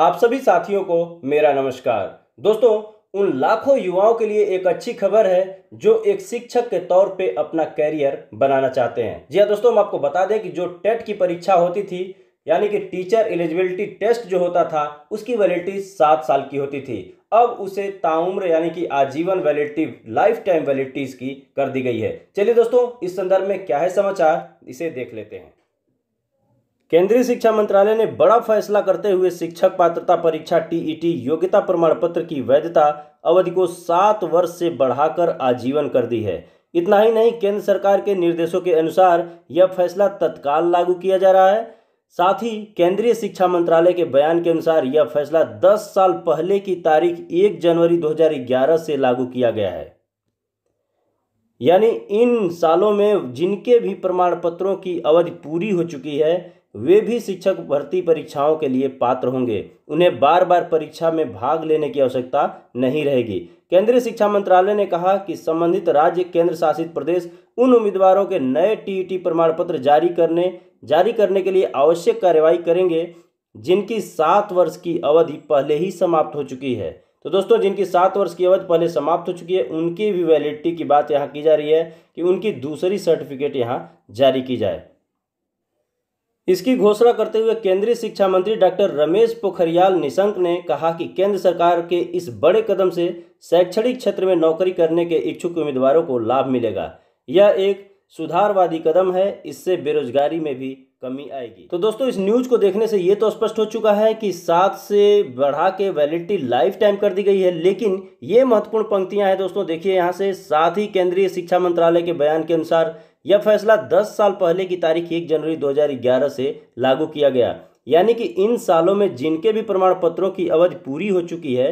आप सभी साथियों को मेरा नमस्कार दोस्तों उन लाखों युवाओं के लिए एक अच्छी खबर है जो एक शिक्षक के तौर पे अपना कैरियर बनाना चाहते हैं जी हाँ दोस्तों हम आपको बता दें कि जो टेट की परीक्षा होती थी यानी कि टीचर एलिजिबिलिटी टेस्ट जो होता था उसकी वैलिडिटी सात साल की होती थी अब उसे ताउम्र यानी कि आजीवन वैलिडिटी लाइफ टाइम वैलिडिटीज की कर दी गई है चलिए दोस्तों इस संदर्भ में क्या है समाचार इसे देख लेते हैं केंद्रीय शिक्षा मंत्रालय ने बड़ा फैसला करते हुए शिक्षक पात्रता परीक्षा टीईटी योग्यता प्रमाण पत्र की वैधता अवधि को सात वर्ष से बढ़ाकर आजीवन कर दी है इतना ही नहीं केंद्र सरकार के निर्देशों के अनुसार यह फैसला तत्काल लागू किया जा रहा है साथ ही केंद्रीय शिक्षा मंत्रालय के बयान के अनुसार यह फैसला 10 साल पहले की तारीख 1 जनवरी 2011 से लागू किया गया है यानी इन सालों में जिनके भी प्रमाण पत्रों की अवधि पूरी हो चुकी है वे भी शिक्षक भर्ती परीक्षाओं के लिए पात्र होंगे उन्हें बार बार परीक्षा में भाग लेने की आवश्यकता नहीं रहेगी केंद्रीय शिक्षा मंत्रालय ने कहा कि संबंधित राज्य केंद्र शासित प्रदेश उन उम्मीदवारों के नए टीईटी प्रमाण पत्र जारी करने जारी करने के लिए आवश्यक कार्यवाही करेंगे जिनकी सात वर्ष की अवधि पहले ही समाप्त हो चुकी है तो दोस्तों जिनकी सात वर्ष की अवधि पहले समाप्त हो चुकी है उनकी भी वैलिडिटी की बात यहाँ की जा रही है कि उनकी दूसरी सर्टिफिकेट यहाँ जारी की जाए इसकी घोषणा करते हुए केंद्रीय शिक्षा मंत्री डॉक्टर रमेश पोखरियाल निशंक ने कहा कि केंद्र सरकार के इस बड़े कदम से शैक्षणिक क्षेत्र में नौकरी करने के इच्छुक उम्मीदवारों को लाभ मिलेगा यह एक सुधारवादी कदम है इससे बेरोजगारी में भी कमी आएगी तो दोस्तों इस न्यूज को देखने से ये तो स्पष्ट हो चुका है कि सात से बढ़ा के वैलिडिटी लाइफ टाइम कर दी गई है लेकिन ये महत्वपूर्ण पंक्तियां हैं दोस्तों देखिए यहाँ से साथ ही केंद्रीय शिक्षा मंत्रालय के बयान के अनुसार यह फैसला 10 साल पहले की तारीख 1 जनवरी 2011 से लागू किया गया यानी कि इन सालों में जिनके भी प्रमाण पत्रों की अवधि पूरी हो चुकी है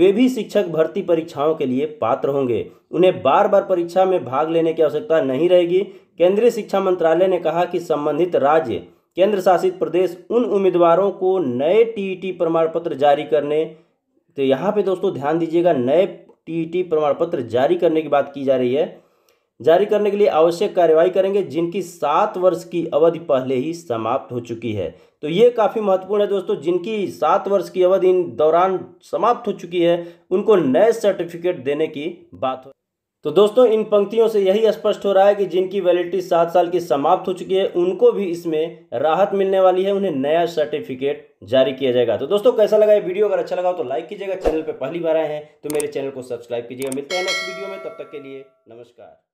वे भी शिक्षक भर्ती परीक्षाओं के लिए पात्र होंगे उन्हें बार बार परीक्षा में भाग लेने की आवश्यकता नहीं रहेगी केंद्रीय शिक्षा मंत्रालय ने कहा कि संबंधित राज्य केंद्र शासित प्रदेश उन उम्मीदवारों को नए टीईटी प्रमाण पत्र जारी करने तो यहाँ पे दोस्तों ध्यान दीजिएगा नए टीईटी प्रमाण पत्र जारी करने की बात की जा रही है जारी करने के लिए आवश्यक कार्यवाही करेंगे जिनकी सात वर्ष की अवधि पहले ही समाप्त हो चुकी है तो ये काफ़ी महत्वपूर्ण है दोस्तों जिनकी सात वर्ष की अवधि इन दौरान समाप्त हो चुकी है उनको नए सर्टिफिकेट देने की बात हो तो दोस्तों इन पंक्तियों से यही स्पष्ट हो रहा है कि जिनकी वैलिडिटी सात साल की समाप्त हो चुकी है उनको भी इसमें राहत मिलने वाली है उन्हें नया सर्टिफिकेट जारी किया जाएगा तो दोस्तों कैसा लगा ये वीडियो अगर अच्छा लगा तो लाइक कीजिएगा चैनल पर पहली बार आए हैं तो मेरे चैनल को सब्सक्राइब कीजिएगा मिलते हैं नेक्स्ट वीडियो में तब तक के लिए नमस्कार